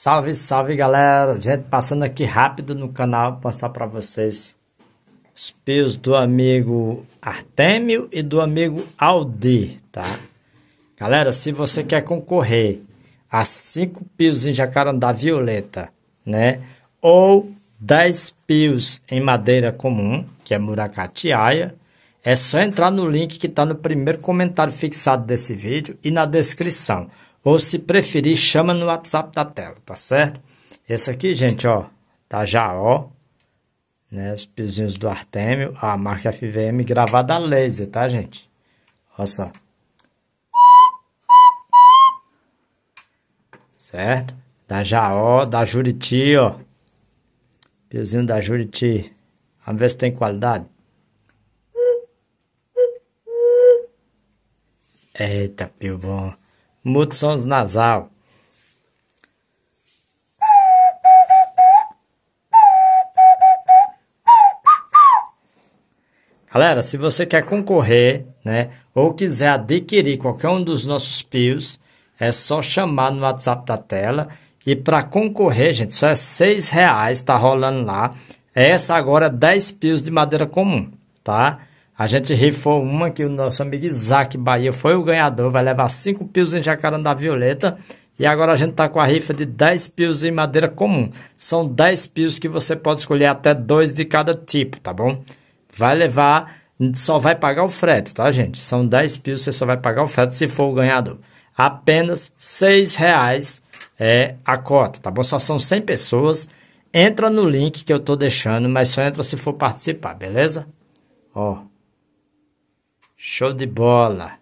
Salve, salve galera! Gente, passando aqui rápido no canal passar para vocês os pesos do amigo Artêmio e do amigo Aldi, tá? Galera, se você quer concorrer a 5 pios em jacarandá violeta, né? Ou 10 pios em madeira comum, que é muracatiaia, é só entrar no link que está no primeiro comentário fixado desse vídeo e na descrição. Ou se preferir, chama no WhatsApp da tela, tá certo? Esse aqui, gente, ó, tá já, ó, né, os piozinhos do Artêmio, a marca FVM gravada a laser, tá, gente? Olha só. Certo? Da Jaó, da Juriti, ó. Piozinho da Juriti. Vamos ver se tem qualidade. Eita, pio bom sons nasal. Galera, se você quer concorrer, né, ou quiser adquirir qualquer um dos nossos pios, é só chamar no WhatsApp da tela. E para concorrer, gente, só é seis reais, tá rolando lá. Essa agora é 10 pios de madeira comum, tá? A gente rifou uma que o nosso amigo Isaac Bahia foi o ganhador, vai levar cinco pios em jacarandá violeta. E agora a gente está com a rifa de 10 pios em madeira comum. São 10 pios que você pode escolher até dois de cada tipo, tá bom? Vai levar, só vai pagar o frete, tá, gente? São 10 pios, você só vai pagar o frete se for o ganhador. Apenas seis reais é a cota, tá bom? Só são 100 pessoas. Entra no link que eu tô deixando, mas só entra se for participar, beleza? Ó. Show de bola!